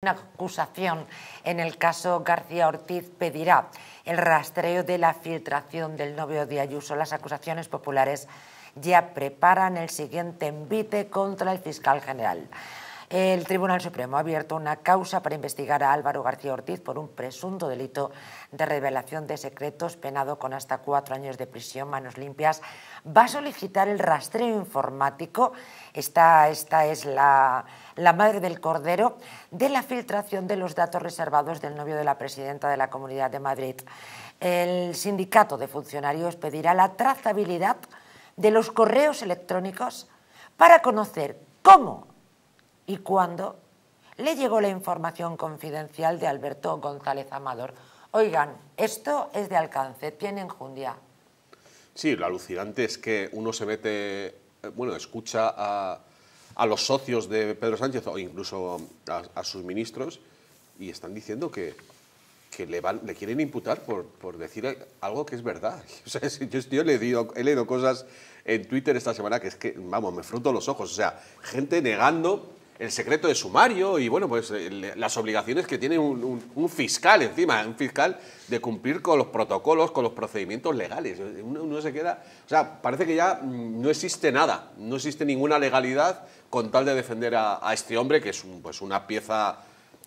Una acusación en el caso García Ortiz pedirá el rastreo de la filtración del novio de Ayuso. Las acusaciones populares ya preparan el siguiente envite contra el fiscal general. El Tribunal Supremo ha abierto una causa para investigar a Álvaro García Ortiz por un presunto delito de revelación de secretos penado con hasta cuatro años de prisión, manos limpias. Va a solicitar el rastreo informático, esta, esta es la, la madre del cordero, de la filtración de los datos reservados del novio de la presidenta de la Comunidad de Madrid. El sindicato de funcionarios pedirá la trazabilidad de los correos electrónicos para conocer cómo y cuando le llegó la información confidencial de Alberto González Amador. Oigan, esto es de alcance, tiene enjundia. Sí, lo alucinante es que uno se mete, eh, bueno, escucha a, los socios de Pedro Sánchez o incluso a, sus ministros y están diciendo que, que le, van, le, quieren imputar por, decir algo que es verdad. yo, le he, leído, he leído cosas en Twitter esta semana que es que, vamos, me fruto los ojos. O sea, gente negando el secreto de sumario y bueno, pues eh, las obligaciones que tiene un, fiscal encima, un fiscal de cumplir con los protocolos, con los procedimientos legales. Uno, se queda, o sea, parece que ya mm, no existe nada, no existe ninguna legalidad con tal de defender a, este hombre que es pues una pieza,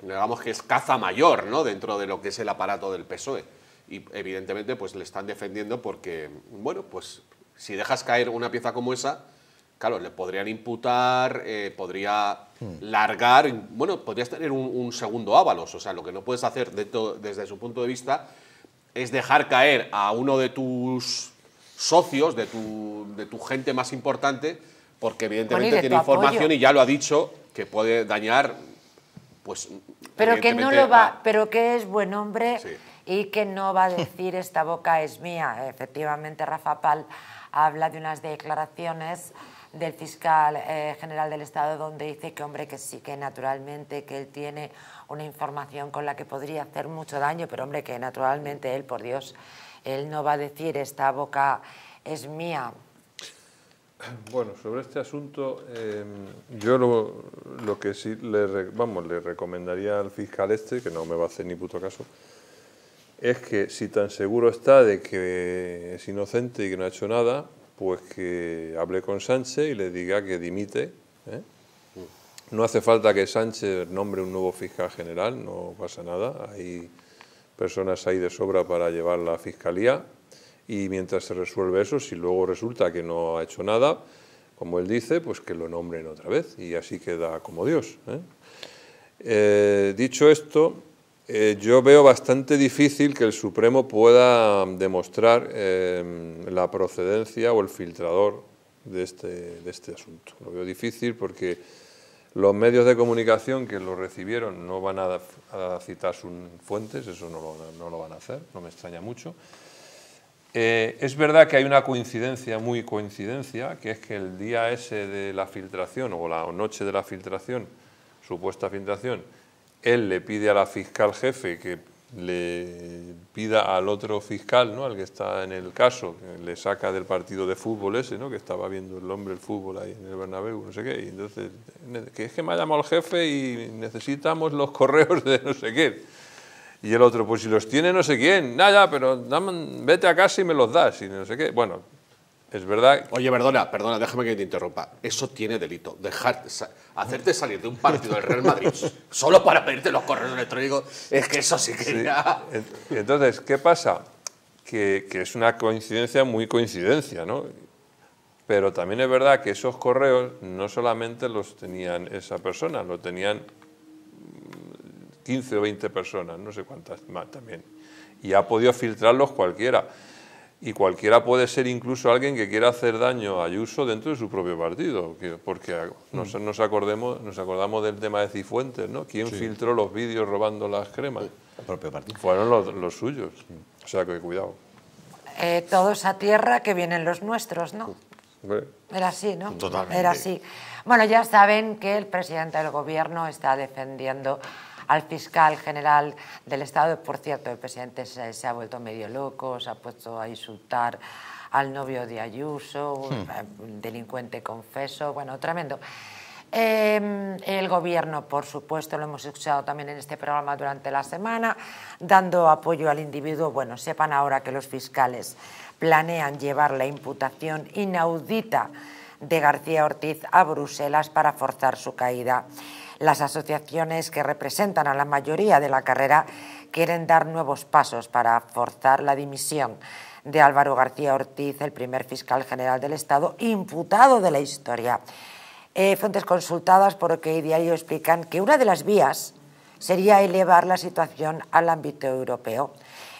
digamos que es caza mayor, ¿no? Dentro de lo que es el aparato del PSOE. Y evidentemente pues le están defendiendo porque, bueno, pues si dejas caer una pieza como esa, claro, le podrían imputar, eh, podría largar, bueno, podrías tener un, segundo Ábalos, o sea, lo que no puedes hacer desde su punto de vista es dejar caer a uno de tus socios, de tu, gente más importante, porque evidentemente tiene información y ya lo ha dicho, que puede dañar, pues... Pero que no lo va, pero que es buen hombre y que no va a decir esta boca es mía. Efectivamente, Rafa Pal habla de unas declaraciones del fiscal eh, general del Estado, donde dice que, hombre, que sí, que naturalmente, que él tiene una información con la que podría hacer mucho daño, pero, hombre, que naturalmente él, por Dios, él no va a decir esta boca es mía. Bueno, sobre este asunto, em, yo lo, lo, que sí le, vamos, le recomendaría al fiscal este, que no me va a hacer ni puto caso, es que si tan seguro está de que es inocente y que no ha hecho nada, pues que hable con Sánchez y le diga que dimite. ¿eh? No hace falta que Sánchez nombre un nuevo fiscal general, no pasa nada. Hay personas ahí de sobra para llevar la fiscalía. Y mientras se resuelve eso, si luego resulta que no ha hecho nada, como él dice, pues que lo nombren otra vez y así queda como Dios. ¿eh? Eh, dicho esto, eh, yo veo bastante difícil que el Supremo pueda demostrar eh, la procedencia o el filtrador este, de este, asunto. Lo veo difícil porque los medios de comunicación que lo recibieron no van a, citar sus fuentes, eso no lo, van a hacer, no me extraña mucho. Eh, es verdad que hay una coincidencia, muy coincidencia, que es que el día ese de la filtración o la noche de la filtración, supuesta filtración, él le pide a la fiscal jefe que le pida al otro fiscal, ¿no? al que está en el caso, que le saca del partido de fútbol ese, ¿no? que estaba viendo el hombre el fútbol ahí en el Bernabéu, no sé qué, entonces, que es que me ha llamado el jefe y necesitamos los correos de no sé qué. Y el otro, pues si los tiene no sé quién, nada, pero vete a casa y me los das, y no sé qué. Bueno, es verdad. Oye, perdona, perdona, déjame que te interrumpa. Eso tiene delito. hacerte salir de un partido del Real Madrid solo para pedirte los correos electrónicos, es que eso sí que Entonces, ¿qué pasa? Que, es una coincidencia muy coincidencia, ¿no? Pero también es verdad que esos correos no solamente los tenían esa persona, lo tenían 15 o 20 personas, no sé cuántas más también. Y ha podido filtrarlos cualquiera y cualquiera puede ser incluso alguien que quiera hacer daño a Ayuso dentro de su propio partido, porque nos, mm. nos acordemos, nos acordamos del tema de Cifuentes, ¿no? ¿Quién filtró los vídeos robando las cremas? El propio partido. Fueron los, suyos, o sea que cuidado. Eh, todos a tierra que vienen los nuestros, ¿no? Era así, ¿no? Totalmente. Era así. Bueno, ya saben que el presidente del gobierno está defendiendo al fiscal general del Estado. Por cierto, el presidente se, ha vuelto medio loco, se ha puesto a insultar al novio de Ayuso, hmm. eh, un delincuente confeso, bueno, tremendo. Em, el gobierno, por supuesto, lo hemos escuchado también en este programa durante la semana, dando apoyo al individuo. Bueno, sepan ahora que los fiscales planean llevar la imputación inaudita de García Ortiz a Bruselas para forzar su caída las asociaciones que representan a la mayoría de la carrera quieren dar nuevos pasos para forzar la dimisión de Álvaro García Ortiz, el primer fiscal general del Estado, imputado de la historia. Eh, fuentes consultadas por OK Diario explican que una de las vías sería elevar la situación al ámbito europeo.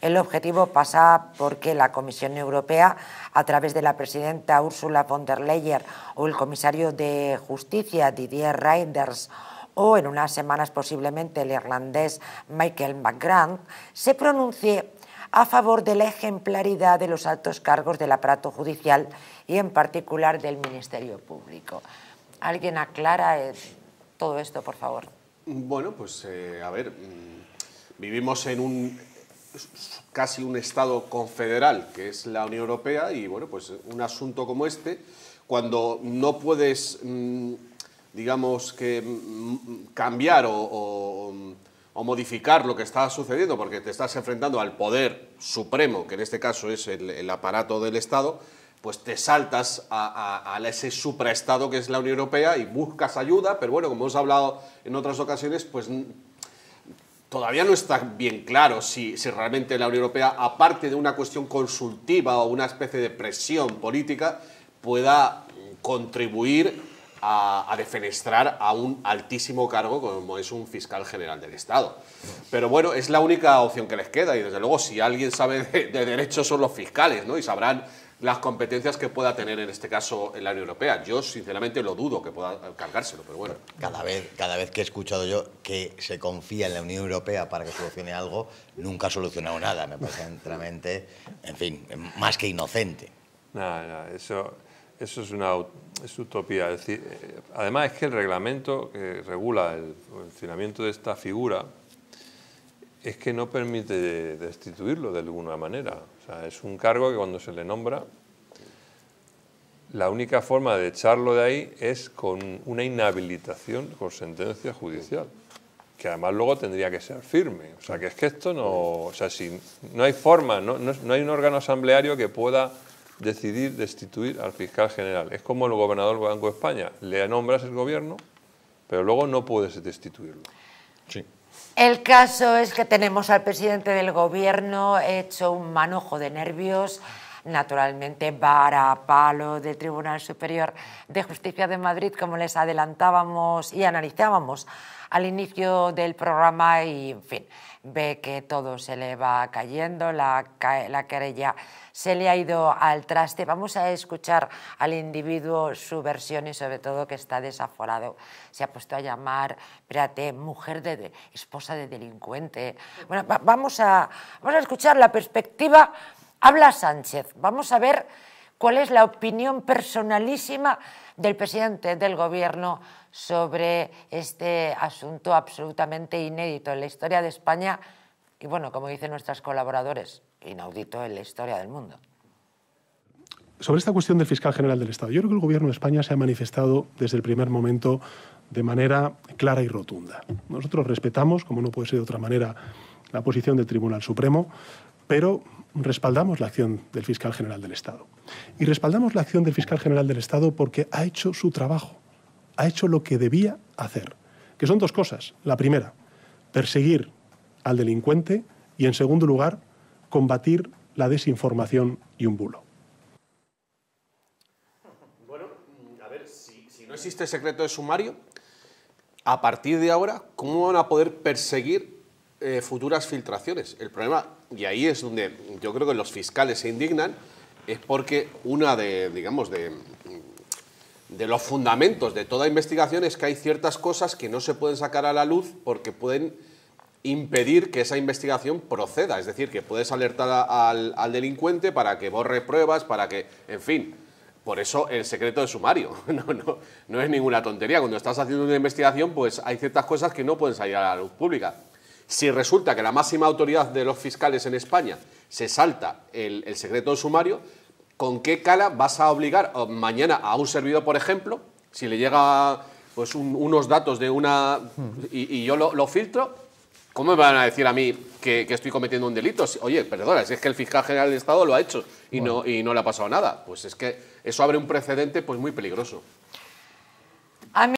El objetivo pasa porque la Comisión Europea, a través de la presidenta Ursula von der Leyen o el comisario de Justicia Didier Reinders o en unas semanas posiblemente el irlandés Michael McGrath, se pronuncie a favor de la ejemplaridad de los altos cargos del aparato judicial y en particular del Ministerio Público. ¿Alguien aclara eh, todo esto, por favor? Bueno, pues eh, a ver, mm, vivimos en un casi un Estado confederal, que es la Unión Europea, y bueno, pues un asunto como este, cuando no puedes... Mm, digamos, que mm, cambiar o, modificar lo que está sucediendo, porque te estás enfrentando al poder supremo, que en este caso es el, aparato del Estado, pues te saltas a, ese supraestado que es la Unión Europea y buscas ayuda, pero bueno, como hemos hablado en otras ocasiones, pues mm, todavía no está bien claro si realmente la Unión Europea, aparte de una cuestión consultiva o una especie de presión política, pueda mm, contribuir a, defenestrar a un altísimo cargo como es un fiscal general del Estado. Pero bueno, es la única opción que les queda y desde luego si alguien sabe de, derechos derecho son los fiscales ¿no? y sabrán las competencias que pueda tener en este caso en la Unión Europea. Yo sinceramente lo dudo que pueda cargárselo, pero bueno. Cada vez, cada vez que he escuchado yo que se confía en la Unión Europea para que solucione algo, nunca ha solucionado nada, me parece enteramente, en fin, más que inocente. Nada, eso eso es una es utopía. decir, eh, además es que el reglamento que regula el funcionamiento de esta figura es que no permite destituirlo de alguna manera. O sea, es un cargo que cuando se le nombra, la única forma de echarlo de ahí es con una inhabilitación con sentencia judicial, que además luego tendría que ser firme. O sea, que es que esto no... O sea, si no hay forma, no, no hay un órgano asambleario que pueda decidir destituir al fiscal general. Es como el gobernador del Banco de España. Le nombras el gobierno, pero luego no puedes destituirlo. El caso es que tenemos al presidente del gobierno hecho un manojo de nervios naturalmente vara, palo del Tribunal Superior de Justicia de Madrid, como les adelantábamos y analizábamos al inicio del programa y, en fin, ve que todo se le va cayendo, la, querella se le ha ido al traste. Vamos a escuchar al individuo su versión y sobre todo que está desaforado. Se ha puesto a llamar, espérate, mujer de, esposa de delincuente. Bueno, vamos, vamos a escuchar la perspectiva Habla Sánchez. Vamos a ver cuál es la opinión personalísima del presidente del Gobierno sobre este asunto absolutamente inédito en la historia de España y, bueno, como dicen nuestros colaboradores, inaudito en la historia del mundo. Sobre esta cuestión del fiscal general del Estado, yo creo que el Gobierno de España se ha manifestado desde el primer momento de manera clara y rotunda. Nosotros respetamos, como no puede ser de otra manera, la posición del Tribunal Supremo pero respaldamos la acción del fiscal general del Estado. Y respaldamos la acción del fiscal general del Estado porque ha hecho su trabajo, ha hecho lo que debía hacer, que son dos cosas. La primera, perseguir al delincuente y, en segundo lugar, combatir la desinformación y un bulo. Bueno, a ver, si, no existe secreto de sumario, a partir de ahora, ¿cómo van a poder perseguir eh, futuras filtraciones. El problema, y ahí es donde yo creo que los fiscales se indignan, es porque una de, digamos, de, de los fundamentos de toda investigación es que hay ciertas cosas que no se pueden sacar a la luz porque pueden impedir que esa investigación proceda. Es decir, que puedes alertar al, delincuente para que borre pruebas, para que, en fin. Por eso el secreto de sumario. No, no, no es ninguna tontería. Cuando estás haciendo una investigación, pues hay ciertas cosas que no pueden salir a la luz pública. Si resulta que la máxima autoridad de los fiscales en España se salta el, secreto del sumario, ¿con qué cara vas a obligar mañana a un servidor, por ejemplo, si le llega pues unos datos de una y, yo lo, filtro, ¿cómo me van a decir a mí que, estoy cometiendo un delito? Oye, perdona, si es que el fiscal general del Estado lo ha hecho y, no, y no le ha pasado nada. Pues es que eso abre un precedente pues muy peligroso.